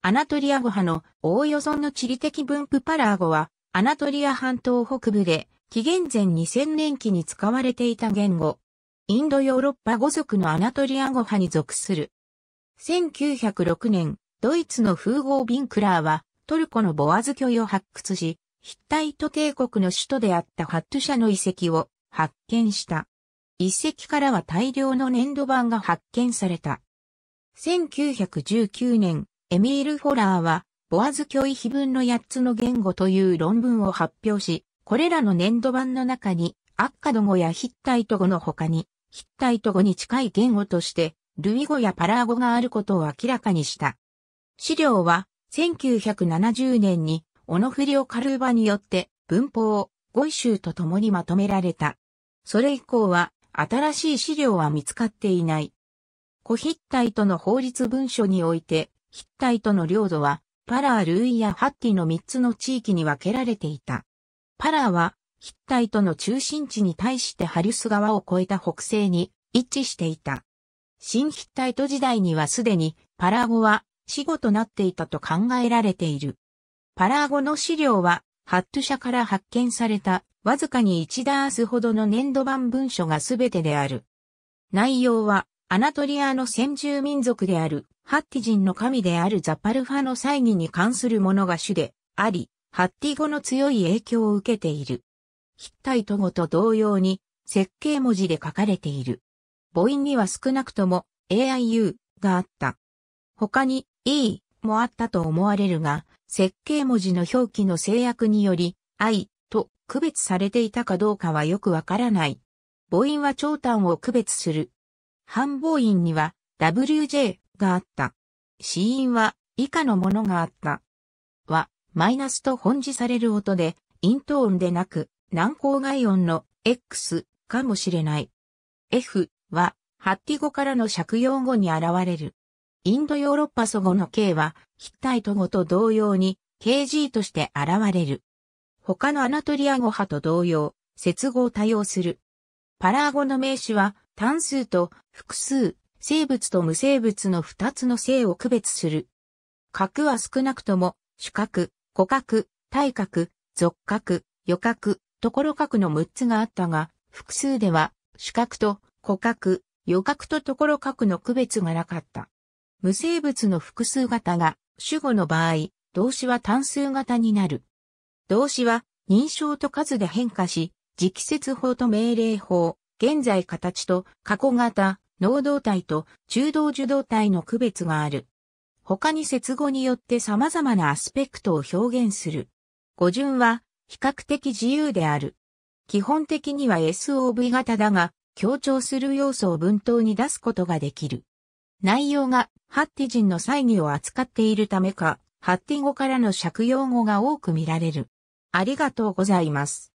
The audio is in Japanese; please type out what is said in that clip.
アナトリア語派のおおよその地理的分布パラー語は、アナトリア半島北部で、紀元前2000年期に使われていた言語。インドヨーロッパ語族のアナトリア語派に属する。1906年、ドイツの風豪ビンクラーは、トルコのボアズ巨を発掘し、ヒッタイト帝国の首都であったハット社の遺跡を発見した。遺跡からは大量の粘土板が発見された。1919年、エミール・フォラーは、ボアズ教育碑分の8つの言語という論文を発表し、これらの年度版の中に、アッカド語やヒッタイト語の他に、ヒッタイト語に近い言語として、ルイ語やパラー語があることを明らかにした。資料は、1970年に、オノフリオ・カルーバによって文法、語彙集と共にまとめられた。それ以降は、新しい資料は見つかっていない。コヒッタイトの法律文書において、ヒッタイトの領土は、パラー・ルイやハッティの3つの地域に分けられていた。パラーは、ヒッタイトの中心地に対してハリュス川を越えた北西に位置していた。新ヒッタイト時代にはすでにパラー語は死語となっていたと考えられている。パラー語の資料はハット社から発見されたわずかに1ダースほどの粘土版文書がすべてである。内容はアナトリアの先住民族であるハッティ人の神であるザパルファの祭儀に関するものが主であり、ハッティ語の強い影響を受けている。ヒッタイト語と同様に設計文字で書かれている。母音には少なくとも AIU があった。他に E もあったと思われるが、設計文字の表記の制約により I と区別されていたかどうかはよくわからない。母音は長短を区別する。半母音には WJ があった。死因は以下のものがあった。は、マイナスと本字される音で、イントーンでなく、軟口外音の X かもしれない。F は、ハッティ語からの借用語に現れる。インドヨーロッパ祖語の K は、ヒッタイト語と同様に、KG として現れる。他のアナトリア語派と同様、接語を多用する。パラー語の名詞は、単数と複数、生物と無生物の二つの性を区別する。核は少なくとも、主核、骨核、体核、属核、余核、ところ核の6つがあったが、複数では、主核と骨核、余核とところ核の区別がなかった。無生物の複数型が、主語の場合、動詞は単数型になる。動詞は、認証と数で変化し、直接法と命令法、現在形と過去型、能動体と中道受動体の区別がある。他に接語によって様々なアスペクトを表現する。語順は比較的自由である。基本的には SOV 型だが、強調する要素を文頭に出すことができる。内容がハッティ人の際、儀を扱っているためか、ハッティ語からの借用語が多く見られる。ありがとうございます。